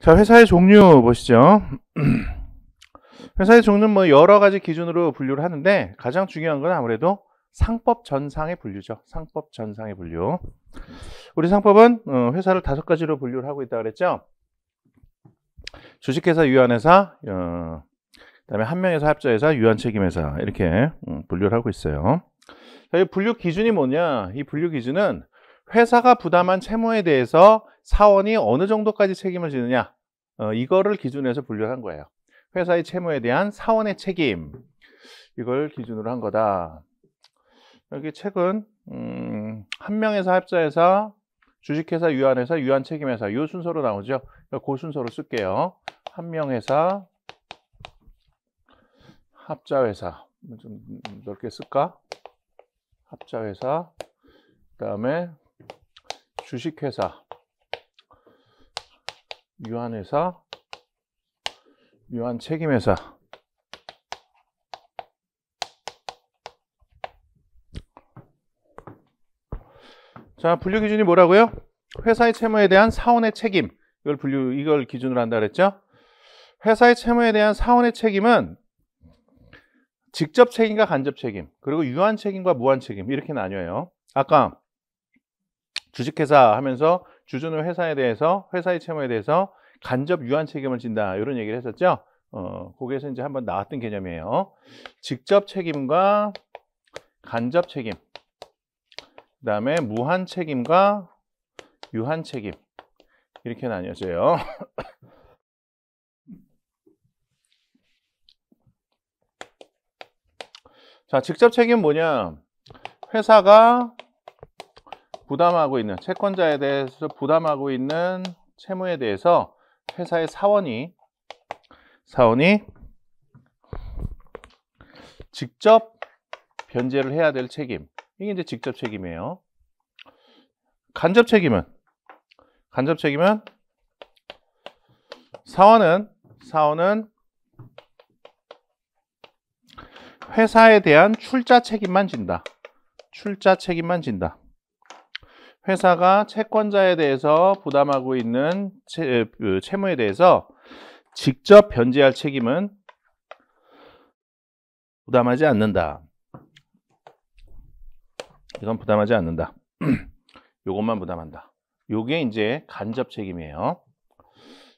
자, 회사의 종류 보시죠. 회사의 종류는 뭐 여러 가지 기준으로 분류를 하는데 가장 중요한 건 아무래도 상법 전상의 분류죠. 상법 전상의 분류. 우리 상법은 어, 회사를 다섯 가지로 분류를 하고 있다 고 그랬죠. 주식회사, 유한회사, 어, 그다음에 한 명의 사업자회사, 유한 책임회사 이렇게 음, 분류를 하고 있어요. 자, 이 분류 기준이 뭐냐? 이 분류 기준은 회사가 부담한 채무에 대해서 사원이 어느 정도까지 책임을 지느냐 어, 이거를 기준에서 분류한 거예요. 회사의 채무에 대한 사원의 책임 이걸 기준으로 한 거다. 여기 책은 음, 한 명에서 합자에서 주식회사, 유한회사, 유한책임회사 이 순서로 나오죠. 그러니까 그 순서로 쓸게요. 한 명회사, 합자회사 좀 넓게 쓸까? 합자회사, 그 다음에 주식회사, 유한회사, 유한책임회사 자, 분류 기준이 뭐라고요? 회사의 채무에 대한 사원의 책임 이걸 분류 이걸 기준으로 한다 그랬죠? 회사의 채무에 대한 사원의 책임은 직접 책임과 간접 책임, 그리고 유한 책임과 무한 책임 이렇게 나뉘어요. 아까 주식회사 하면서 주주는 회사에 대해서 회사의 채무에 대해서 간접 유한 책임을 진다 이런 얘기를 했었죠. 어, 거기에서 이제 한번 나왔던 개념이에요. 직접 책임과 간접 책임, 그 다음에 무한 책임과 유한 책임 이렇게 나뉘어져요. 자, 직접 책임 뭐냐? 회사가 부담하고 있는 채권자에 대해서 부담하고 있는 채무에 대해서 회사의 사원이 사원이 직접 변제를 해야 될 책임 이게 이제 직접 책임이에요 간접 책임은 간접 책임은 사원은 사원은 회사에 대한 출자 책임만 진다 출자 책임만 진다 회사가 채권자에 대해서 부담하고 있는 채, 그 채무에 대해서 직접 변제할 책임은 부담하지 않는다. 이건 부담하지 않는다. 이것만 부담한다. 이게 이제 간접 책임이에요.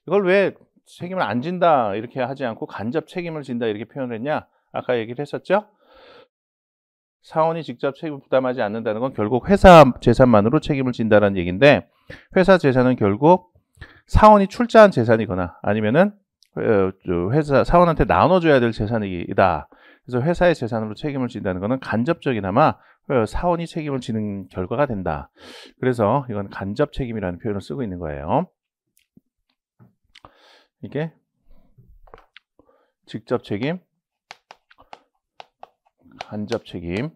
이걸 왜 책임을 안 진다 이렇게 하지 않고 간접 책임을 진다 이렇게 표현했냐? 아까 얘기를 했었죠? 사원이 직접 책임을 부담하지 않는다는 건 결국 회사 재산만으로 책임을 진다는 얘기인데 회사 재산은 결국 사원이 출자한 재산이거나 아니면은 어, 회사 사원한테 나눠줘야 될 재산이다. 그래서 회사의 재산으로 책임을 진다는 것은 간접적이나마 어, 사원이 책임을 지는 결과가 된다. 그래서 이건 간접 책임이라는 표현을 쓰고 있는 거예요. 이게 직접 책임, 간접 책임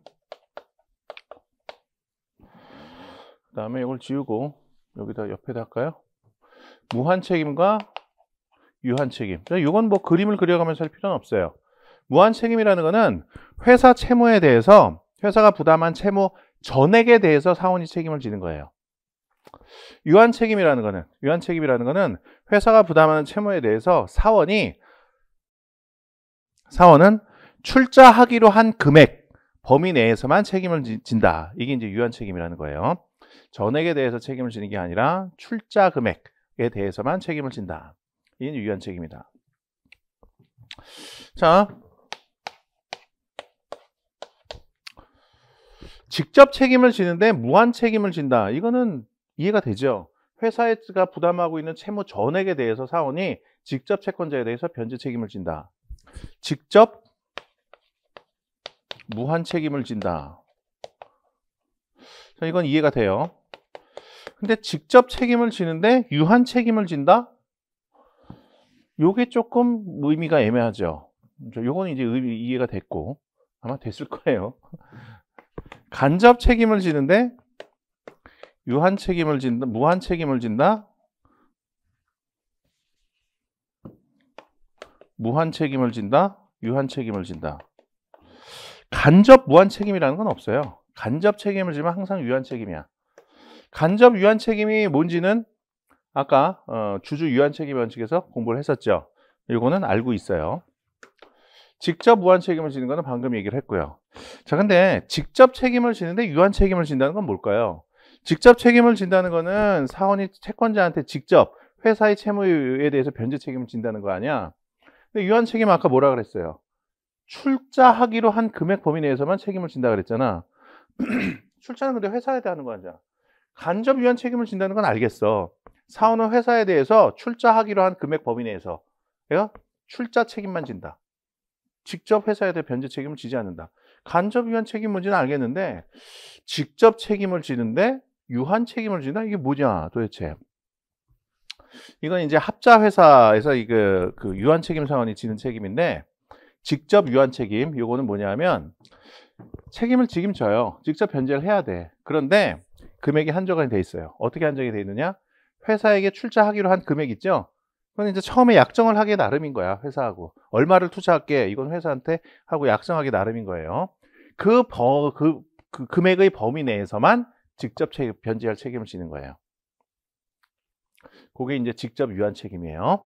그 다음에 이걸 지우고 여기다 옆에다 할까요? 무한 책임과 유한 책임 이건 뭐 그림을 그려가면서 할 필요는 없어요 무한 책임이라는 거는 회사 채무에 대해서 회사가 부담한 채무 전액에 대해서 사원이 책임을 지는 거예요 유한 책임이라는 거는 유한 책임이라는 거는 회사가 부담하는 채무에 대해서 사원이 사원은 출자하기로 한 금액 범위 내에서만 책임을 진다. 이게 이제 유한 책임이라는 거예요. 전액에 대해서 책임을 지는 게 아니라 출자 금액에 대해서만 책임을 진다. 이게 유한 책임이다. 자, 직접 책임을 지는데 무한 책임을 진다. 이거는 이해가 되죠. 회사가 부담하고 있는 채무 전액에 대해서 사원이 직접 채권자에 대해서 변제 책임을 진다. 직접 무한 책임을 진다. 자, 이건 이해가 돼요. 근데 직접 책임을 지는데 유한 책임을 진다? 요게 조금 의미가 애매하죠. 요건 이제 이해가 됐고 아마 됐을 거예요. 간접 책임을 지는데 유한 책임을 진다, 무한 책임을 진다? 무한 책임을 진다, 유한 책임을 진다. 간접 무한 책임이라는 건 없어요. 간접 책임을 지면 항상 유한 책임이야. 간접 유한 책임이 뭔지는 아까 어, 주주 유한 책임 원칙에서 공부를 했었죠. 이거는 알고 있어요. 직접 무한 책임을 지는 거는 방금 얘기를 했고요. 자, 근데 직접 책임을 지는데 유한 책임을 진다는 건 뭘까요? 직접 책임을 진다는 거는 사원이 채권자한테 직접 회사의 채무에 대해서 변제 책임을 진다는 거 아니야? 근데 유한 책임 아까 뭐라 그랬어요? 출자하기로 한 금액 범위 내에서만 책임을 진다 그랬잖아. 출자는 근데 회사에 대한 거 아니야. 간접 위한 책임을 진다는 건 알겠어. 사원은 회사에 대해서 출자하기로 한 금액 범위 내에서 내가 출자 책임만 진다. 직접 회사에 대해 변제 책임을 지지 않는다. 간접 위한 책임 문제는 알겠는데 직접 책임을 지는데 유한 책임을 지나 이게 뭐냐 도대체 이건 이제 합자 회사에서 이그 그 유한 책임 사원이 지는 책임인데 직접 유한 책임, 요거는 뭐냐면 책임을 직임져요. 직접 변제를 해야 돼. 그런데 금액이 한정이 돼 있어요. 어떻게 한정이 돼 있느냐? 회사에게 출자하기로 한 금액 있죠? 그건 이제 처음에 약정을 하게 나름인 거야, 회사하고. 얼마를 투자할게, 이건 회사한테 하고 약정하기 나름인 거예요. 그, 버, 그, 그 금액의 범위 내에서만 직접 책, 변제할 책임을 지는 거예요. 그게 이제 직접 유한 책임이에요.